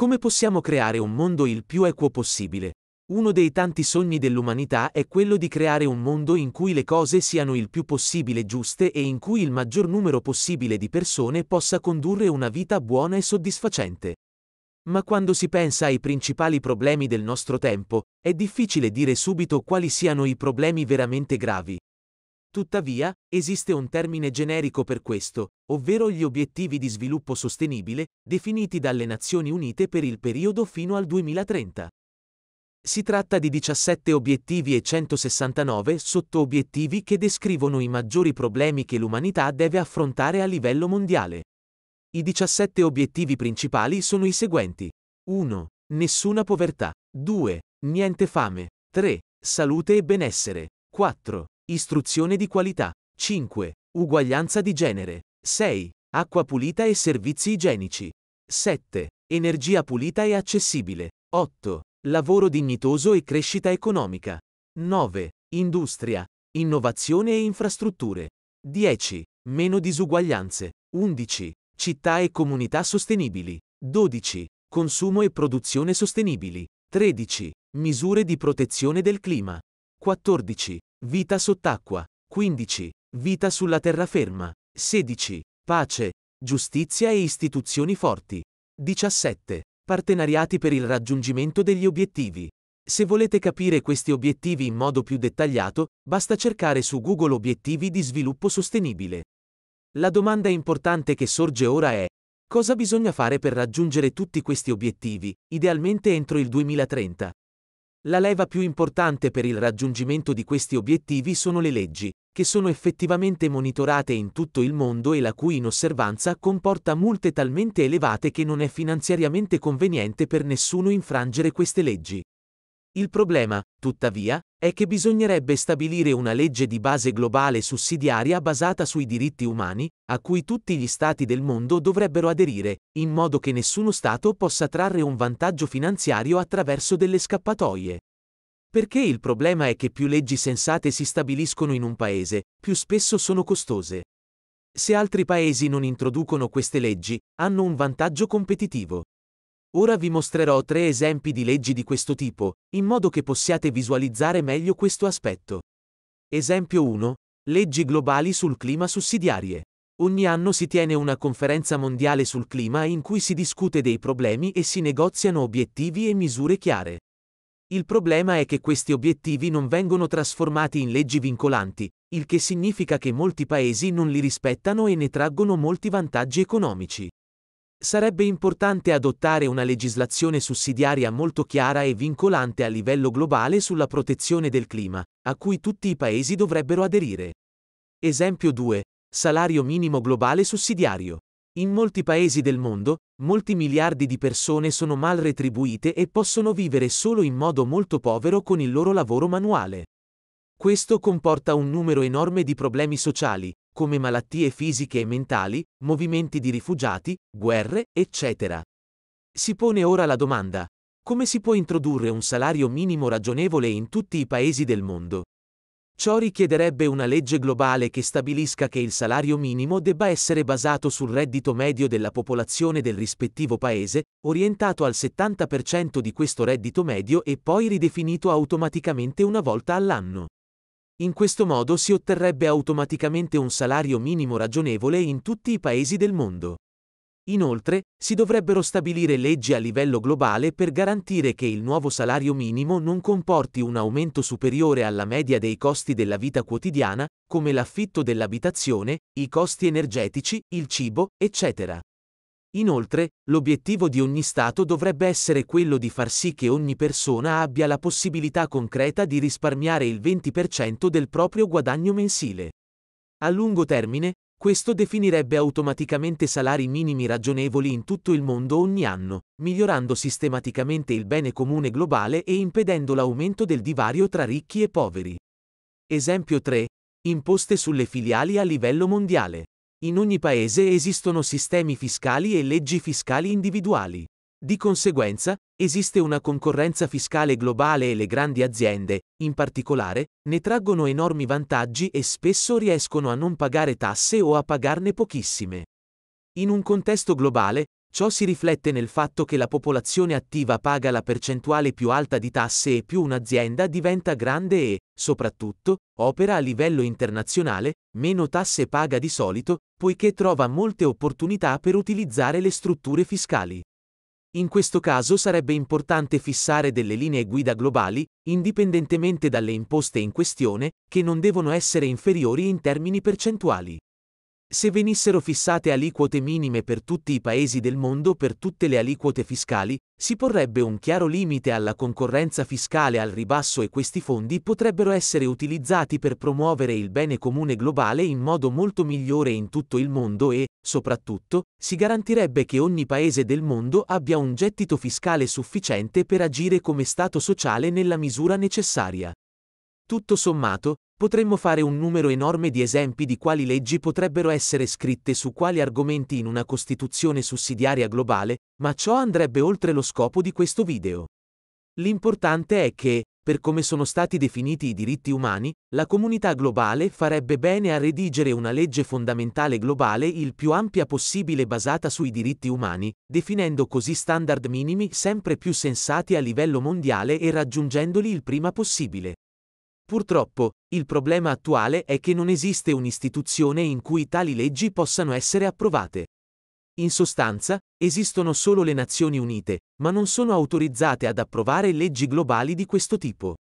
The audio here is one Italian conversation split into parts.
Come possiamo creare un mondo il più equo possibile? Uno dei tanti sogni dell'umanità è quello di creare un mondo in cui le cose siano il più possibile giuste e in cui il maggior numero possibile di persone possa condurre una vita buona e soddisfacente. Ma quando si pensa ai principali problemi del nostro tempo, è difficile dire subito quali siano i problemi veramente gravi, Tuttavia, esiste un termine generico per questo, ovvero gli obiettivi di sviluppo sostenibile, definiti dalle Nazioni Unite per il periodo fino al 2030. Si tratta di 17 obiettivi e 169 sotto-obiettivi che descrivono i maggiori problemi che l'umanità deve affrontare a livello mondiale. I 17 obiettivi principali sono i seguenti. 1. Nessuna povertà. 2. Niente fame. 3. Salute e benessere. 4. Istruzione di qualità. 5. Uguaglianza di genere. 6. Acqua pulita e servizi igienici. 7. Energia pulita e accessibile. 8. Lavoro dignitoso e crescita economica. 9. Industria. Innovazione e infrastrutture. 10. Meno disuguaglianze. 11. Città e comunità sostenibili. 12. Consumo e produzione sostenibili. 13. Misure di protezione del clima. 14. Vita sott'acqua. 15. Vita sulla terraferma. 16. Pace, giustizia e istituzioni forti. 17. Partenariati per il raggiungimento degli obiettivi. Se volete capire questi obiettivi in modo più dettagliato, basta cercare su Google obiettivi di sviluppo sostenibile. La domanda importante che sorge ora è, cosa bisogna fare per raggiungere tutti questi obiettivi, idealmente entro il 2030? La leva più importante per il raggiungimento di questi obiettivi sono le leggi, che sono effettivamente monitorate in tutto il mondo e la cui inosservanza comporta multe talmente elevate che non è finanziariamente conveniente per nessuno infrangere queste leggi. Il problema, tuttavia, è che bisognerebbe stabilire una legge di base globale sussidiaria basata sui diritti umani, a cui tutti gli Stati del mondo dovrebbero aderire, in modo che nessuno Stato possa trarre un vantaggio finanziario attraverso delle scappatoie. Perché il problema è che più leggi sensate si stabiliscono in un paese, più spesso sono costose. Se altri paesi non introducono queste leggi, hanno un vantaggio competitivo. Ora vi mostrerò tre esempi di leggi di questo tipo, in modo che possiate visualizzare meglio questo aspetto. Esempio 1. Leggi globali sul clima sussidiarie. Ogni anno si tiene una conferenza mondiale sul clima in cui si discute dei problemi e si negoziano obiettivi e misure chiare. Il problema è che questi obiettivi non vengono trasformati in leggi vincolanti, il che significa che molti paesi non li rispettano e ne traggono molti vantaggi economici. Sarebbe importante adottare una legislazione sussidiaria molto chiara e vincolante a livello globale sulla protezione del clima, a cui tutti i Paesi dovrebbero aderire. Esempio 2. Salario minimo globale sussidiario. In molti Paesi del mondo, molti miliardi di persone sono mal retribuite e possono vivere solo in modo molto povero con il loro lavoro manuale. Questo comporta un numero enorme di problemi sociali, come malattie fisiche e mentali, movimenti di rifugiati, guerre, eccetera. Si pone ora la domanda, come si può introdurre un salario minimo ragionevole in tutti i paesi del mondo? Ciò richiederebbe una legge globale che stabilisca che il salario minimo debba essere basato sul reddito medio della popolazione del rispettivo paese, orientato al 70% di questo reddito medio e poi ridefinito automaticamente una volta all'anno. In questo modo si otterrebbe automaticamente un salario minimo ragionevole in tutti i paesi del mondo. Inoltre, si dovrebbero stabilire leggi a livello globale per garantire che il nuovo salario minimo non comporti un aumento superiore alla media dei costi della vita quotidiana, come l'affitto dell'abitazione, i costi energetici, il cibo, eccetera. Inoltre, l'obiettivo di ogni Stato dovrebbe essere quello di far sì che ogni persona abbia la possibilità concreta di risparmiare il 20% del proprio guadagno mensile. A lungo termine, questo definirebbe automaticamente salari minimi ragionevoli in tutto il mondo ogni anno, migliorando sistematicamente il bene comune globale e impedendo l'aumento del divario tra ricchi e poveri. Esempio 3. Imposte sulle filiali a livello mondiale. In ogni paese esistono sistemi fiscali e leggi fiscali individuali. Di conseguenza, esiste una concorrenza fiscale globale e le grandi aziende, in particolare, ne traggono enormi vantaggi e spesso riescono a non pagare tasse o a pagarne pochissime. In un contesto globale, Ciò si riflette nel fatto che la popolazione attiva paga la percentuale più alta di tasse e più un'azienda diventa grande e, soprattutto, opera a livello internazionale, meno tasse paga di solito, poiché trova molte opportunità per utilizzare le strutture fiscali. In questo caso sarebbe importante fissare delle linee guida globali, indipendentemente dalle imposte in questione, che non devono essere inferiori in termini percentuali. Se venissero fissate aliquote minime per tutti i paesi del mondo per tutte le aliquote fiscali, si porrebbe un chiaro limite alla concorrenza fiscale al ribasso e questi fondi potrebbero essere utilizzati per promuovere il bene comune globale in modo molto migliore in tutto il mondo e, soprattutto, si garantirebbe che ogni paese del mondo abbia un gettito fiscale sufficiente per agire come Stato sociale nella misura necessaria. Tutto sommato, Potremmo fare un numero enorme di esempi di quali leggi potrebbero essere scritte su quali argomenti in una Costituzione sussidiaria globale, ma ciò andrebbe oltre lo scopo di questo video. L'importante è che, per come sono stati definiti i diritti umani, la comunità globale farebbe bene a redigere una legge fondamentale globale il più ampia possibile basata sui diritti umani, definendo così standard minimi sempre più sensati a livello mondiale e raggiungendoli il prima possibile. Purtroppo, il problema attuale è che non esiste un'istituzione in cui tali leggi possano essere approvate. In sostanza, esistono solo le Nazioni Unite, ma non sono autorizzate ad approvare leggi globali di questo tipo.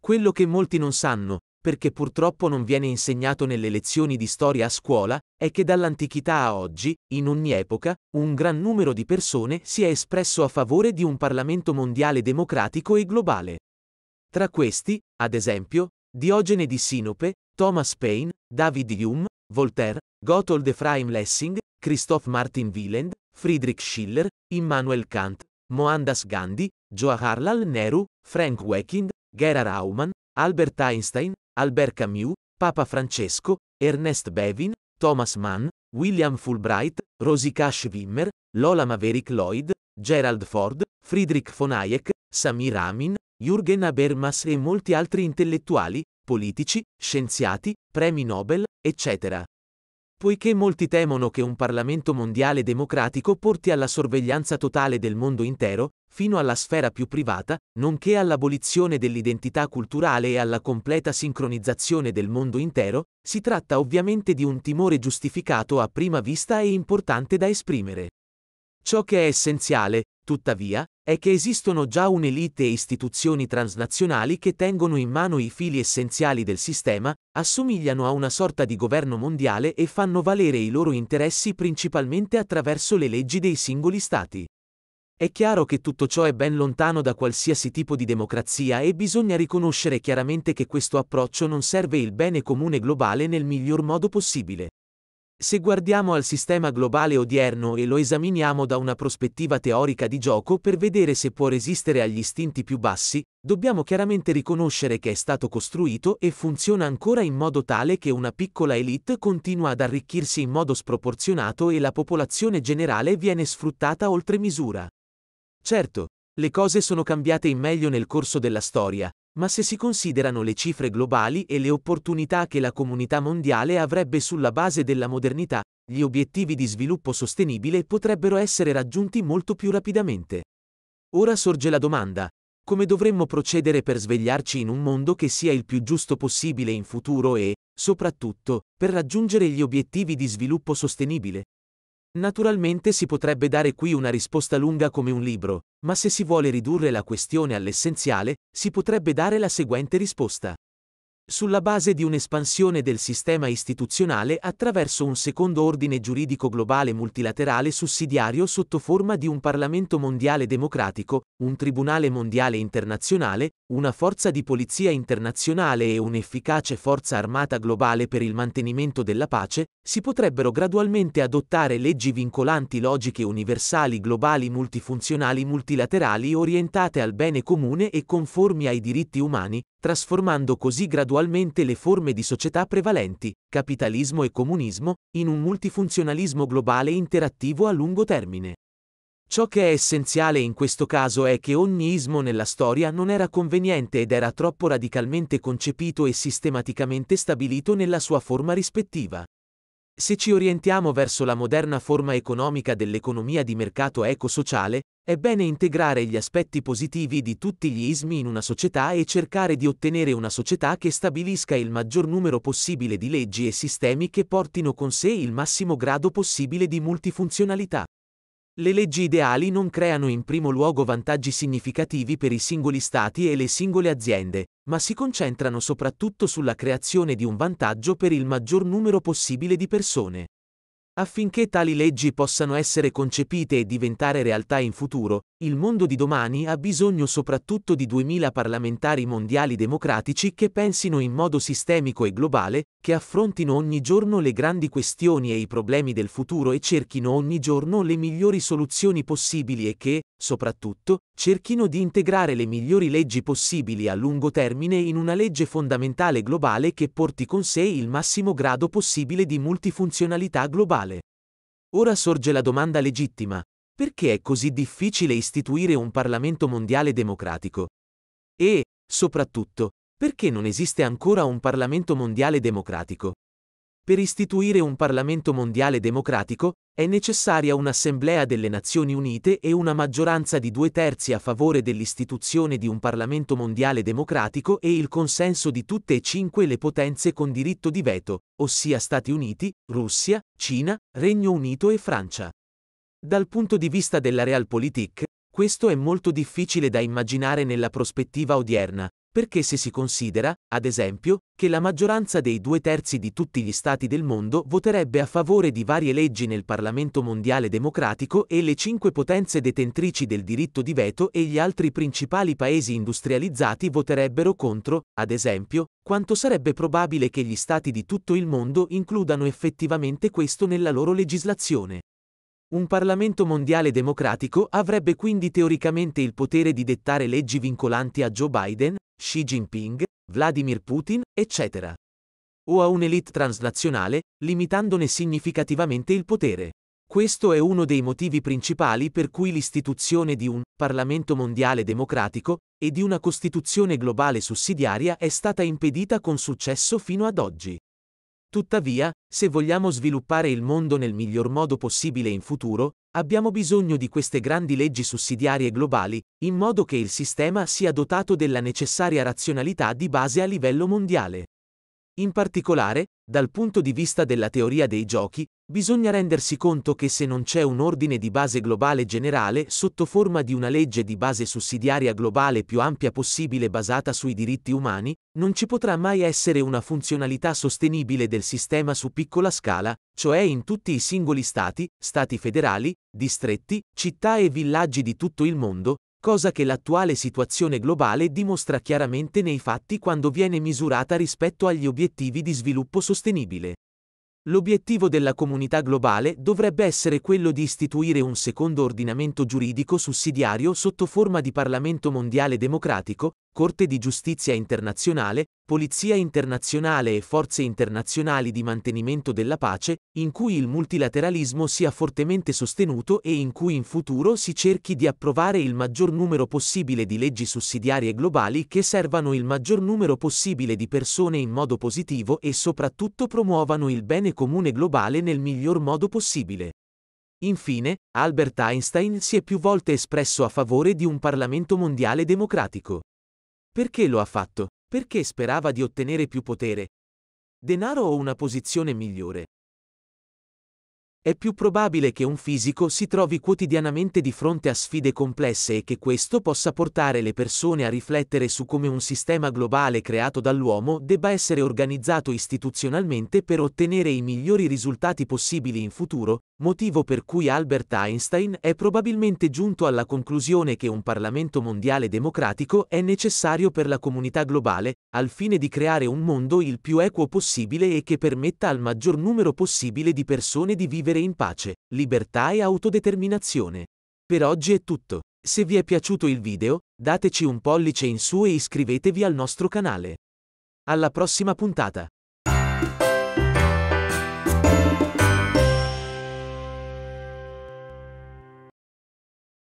Quello che molti non sanno, perché purtroppo non viene insegnato nelle lezioni di storia a scuola, è che dall'antichità a oggi, in ogni epoca, un gran numero di persone si è espresso a favore di un Parlamento mondiale democratico e globale. Tra questi, ad esempio, Diogene di Sinope, Thomas Paine, David Hume, Voltaire, Gotthold Ephraim Lessing, Christoph Martin Wieland, Friedrich Schiller, Immanuel Kant, Mohandas Gandhi, Jawaharlal Nehru, Frank Wekind, Gera Aumann, Albert Einstein, Albert Camus, Papa Francesco, Ernest Bevin, Thomas Mann, William Fulbright, Rosika Schwimmer, Lola Maverick Lloyd, Gerald Ford, Friedrich von Hayek, Samir Amin, Jürgen Habermas e molti altri intellettuali, politici, scienziati, premi Nobel, eccetera. Poiché molti temono che un Parlamento mondiale democratico porti alla sorveglianza totale del mondo intero, fino alla sfera più privata, nonché all'abolizione dell'identità culturale e alla completa sincronizzazione del mondo intero, si tratta ovviamente di un timore giustificato a prima vista e importante da esprimere. Ciò che è essenziale, tuttavia, è che esistono già un'elite e istituzioni transnazionali che tengono in mano i fili essenziali del sistema, assomigliano a una sorta di governo mondiale e fanno valere i loro interessi principalmente attraverso le leggi dei singoli stati. È chiaro che tutto ciò è ben lontano da qualsiasi tipo di democrazia e bisogna riconoscere chiaramente che questo approccio non serve il bene comune globale nel miglior modo possibile. Se guardiamo al sistema globale odierno e lo esaminiamo da una prospettiva teorica di gioco per vedere se può resistere agli istinti più bassi, dobbiamo chiaramente riconoscere che è stato costruito e funziona ancora in modo tale che una piccola elite continua ad arricchirsi in modo sproporzionato e la popolazione generale viene sfruttata oltre misura. Certo, le cose sono cambiate in meglio nel corso della storia, ma se si considerano le cifre globali e le opportunità che la comunità mondiale avrebbe sulla base della modernità, gli obiettivi di sviluppo sostenibile potrebbero essere raggiunti molto più rapidamente. Ora sorge la domanda, come dovremmo procedere per svegliarci in un mondo che sia il più giusto possibile in futuro e, soprattutto, per raggiungere gli obiettivi di sviluppo sostenibile? Naturalmente si potrebbe dare qui una risposta lunga come un libro, ma se si vuole ridurre la questione all'essenziale, si potrebbe dare la seguente risposta sulla base di un'espansione del sistema istituzionale attraverso un secondo ordine giuridico globale multilaterale sussidiario sotto forma di un Parlamento mondiale democratico, un Tribunale mondiale internazionale, una forza di polizia internazionale e un'efficace forza armata globale per il mantenimento della pace, si potrebbero gradualmente adottare leggi vincolanti logiche universali globali multifunzionali multilaterali orientate al bene comune e conformi ai diritti umani, trasformando così gradualmente le forme di società prevalenti, capitalismo e comunismo, in un multifunzionalismo globale interattivo a lungo termine. Ciò che è essenziale in questo caso è che ogni ismo nella storia non era conveniente ed era troppo radicalmente concepito e sistematicamente stabilito nella sua forma rispettiva. Se ci orientiamo verso la moderna forma economica dell'economia di mercato eco-sociale, è bene integrare gli aspetti positivi di tutti gli ismi in una società e cercare di ottenere una società che stabilisca il maggior numero possibile di leggi e sistemi che portino con sé il massimo grado possibile di multifunzionalità. Le leggi ideali non creano in primo luogo vantaggi significativi per i singoli stati e le singole aziende, ma si concentrano soprattutto sulla creazione di un vantaggio per il maggior numero possibile di persone. Affinché tali leggi possano essere concepite e diventare realtà in futuro, il mondo di domani ha bisogno soprattutto di 2000 parlamentari mondiali democratici che pensino in modo sistemico e globale, che affrontino ogni giorno le grandi questioni e i problemi del futuro e cerchino ogni giorno le migliori soluzioni possibili e che, Soprattutto, cerchino di integrare le migliori leggi possibili a lungo termine in una legge fondamentale globale che porti con sé il massimo grado possibile di multifunzionalità globale. Ora sorge la domanda legittima, perché è così difficile istituire un Parlamento mondiale democratico? E, soprattutto, perché non esiste ancora un Parlamento mondiale democratico? Per istituire un Parlamento mondiale democratico è necessaria un'Assemblea delle Nazioni Unite e una maggioranza di due terzi a favore dell'istituzione di un Parlamento mondiale democratico e il consenso di tutte e cinque le potenze con diritto di veto, ossia Stati Uniti, Russia, Cina, Regno Unito e Francia. Dal punto di vista della realpolitik, questo è molto difficile da immaginare nella prospettiva odierna, perché se si considera, ad esempio, che la maggioranza dei due terzi di tutti gli Stati del mondo voterebbe a favore di varie leggi nel Parlamento mondiale democratico e le cinque potenze detentrici del diritto di veto e gli altri principali paesi industrializzati voterebbero contro, ad esempio, quanto sarebbe probabile che gli Stati di tutto il mondo includano effettivamente questo nella loro legislazione. Un Parlamento mondiale democratico avrebbe quindi teoricamente il potere di dettare leggi vincolanti a Joe Biden, Xi Jinping, Vladimir Putin, eccetera. O a un'elite transnazionale, limitandone significativamente il potere. Questo è uno dei motivi principali per cui l'istituzione di un Parlamento mondiale democratico e di una Costituzione globale sussidiaria è stata impedita con successo fino ad oggi. Tuttavia, se vogliamo sviluppare il mondo nel miglior modo possibile in futuro, abbiamo bisogno di queste grandi leggi sussidiarie globali, in modo che il sistema sia dotato della necessaria razionalità di base a livello mondiale. In particolare, dal punto di vista della teoria dei giochi, bisogna rendersi conto che se non c'è un ordine di base globale generale sotto forma di una legge di base sussidiaria globale più ampia possibile basata sui diritti umani, non ci potrà mai essere una funzionalità sostenibile del sistema su piccola scala, cioè in tutti i singoli stati, stati federali, distretti, città e villaggi di tutto il mondo, cosa che l'attuale situazione globale dimostra chiaramente nei fatti quando viene misurata rispetto agli obiettivi di sviluppo sostenibile. L'obiettivo della comunità globale dovrebbe essere quello di istituire un secondo ordinamento giuridico sussidiario sotto forma di Parlamento mondiale democratico, Corte di giustizia internazionale, Polizia internazionale e forze internazionali di mantenimento della pace, in cui il multilateralismo sia fortemente sostenuto e in cui in futuro si cerchi di approvare il maggior numero possibile di leggi sussidiarie globali che servano il maggior numero possibile di persone in modo positivo e soprattutto promuovano il bene comune globale nel miglior modo possibile. Infine, Albert Einstein si è più volte espresso a favore di un Parlamento mondiale democratico. Perché lo ha fatto? Perché sperava di ottenere più potere? Denaro o una posizione migliore? È più probabile che un fisico si trovi quotidianamente di fronte a sfide complesse e che questo possa portare le persone a riflettere su come un sistema globale creato dall'uomo debba essere organizzato istituzionalmente per ottenere i migliori risultati possibili in futuro, motivo per cui Albert Einstein è probabilmente giunto alla conclusione che un Parlamento mondiale democratico è necessario per la comunità globale, al fine di creare un mondo il più equo possibile e che permetta al maggior numero possibile di persone di vivere in pace, libertà e autodeterminazione. Per oggi è tutto. Se vi è piaciuto il video, dateci un pollice in su e iscrivetevi al nostro canale. Alla prossima puntata!